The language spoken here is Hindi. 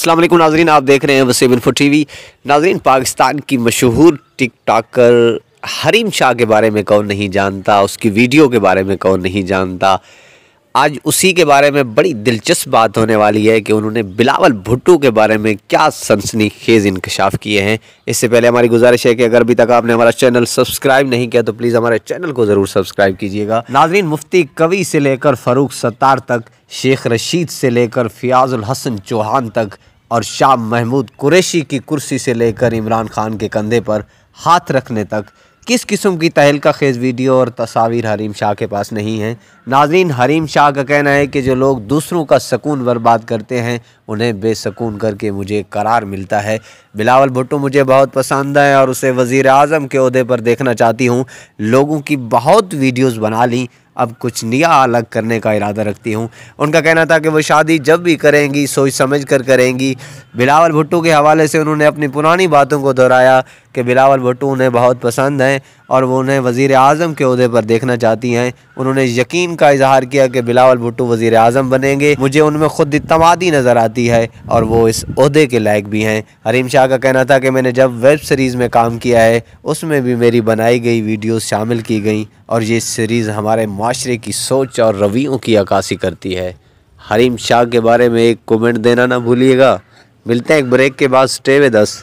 असल नाजरीन आप देख रहे हैं वसीम इनफो टी वी नाजरीन पाकिस्तान की मशहूर टिक टाकर हरीम शाह के बारे में कौन नहीं जानता उसकी वीडियो के बारे में कौन नहीं जानता आज उसी के बारे में बड़ी दिलचस्प बात होने वाली है कि उन्होंने बिलावल भुट्टो के बारे में क्या सनसनी खेज़ इंकशाफ किए हैं इससे पहले हमारी गुजारिश है कि अगर अभी तक आपने हमारा चैनल सब्सक्राइब नहीं किया तो प्लीज़ हमारे चैनल को ज़रूर सब्सक्राइब कीजिएगा नाजरीन मुफ्ती कवि से लेकर फ़ारूक सत्तार तक शेख रशीद से लेकर फ़ियाज़ुल हसन चौहान तक और शाह महमूद कुरैशी की कुर्सी से लेकर इमरान खान के कंधे पर हाथ रखने तक किस किस्म की तहलका खेज वीडियो और तस्वीर हरीम शाह के पास नहीं है नाजरीन हरीम शाह का कहना है कि जो लोग दूसरों का सकून बर्बाद करते हैं उन्हें बेसकून करके मुझे करार मिलता है बिलावल भुट्टो मुझे बहुत पसंद है और उसे वज़ी अजम के अहदे पर देखना चाहती हूँ लोगों की बहुत वीडियोज़ बना ली अब कुछ नया अलग करने का इरादा रखती हूँ उनका कहना था कि वो शादी जब भी करेंगी सोच समझ कर करेंगी बिलावल भुट्टो के हवाले से उन्होंने अपनी पुरानी बातों को दोहराया कि बिलावल भुट्टो उन्हें बहुत पसंद हैं और वो उन्हें वज़ी अजम के अहदे पर देखना चाहती हैं उन्होंने यकीन का इजहार किया कि बिलावल भुट्टो वज़ी अजम बनेंगे मुझे उनमें ख़ुद इतमादी नज़र आती है और वो इस अहदे के लायक भी हैं हरीम शाह का कहना था कि मैंने जब वेब सीरीज़ में काम किया है उसमें भी मेरी बनाई गई वीडियोज़ शामिल की गई और ये सीरीज़ हमारे माशरे की सोच और रवियों की अक्सी करती है हरीम शाह के बारे में एक कमेंट देना ना भूलिएगा मिलते हैं एक ब्रेक के बाद स्टे वे दस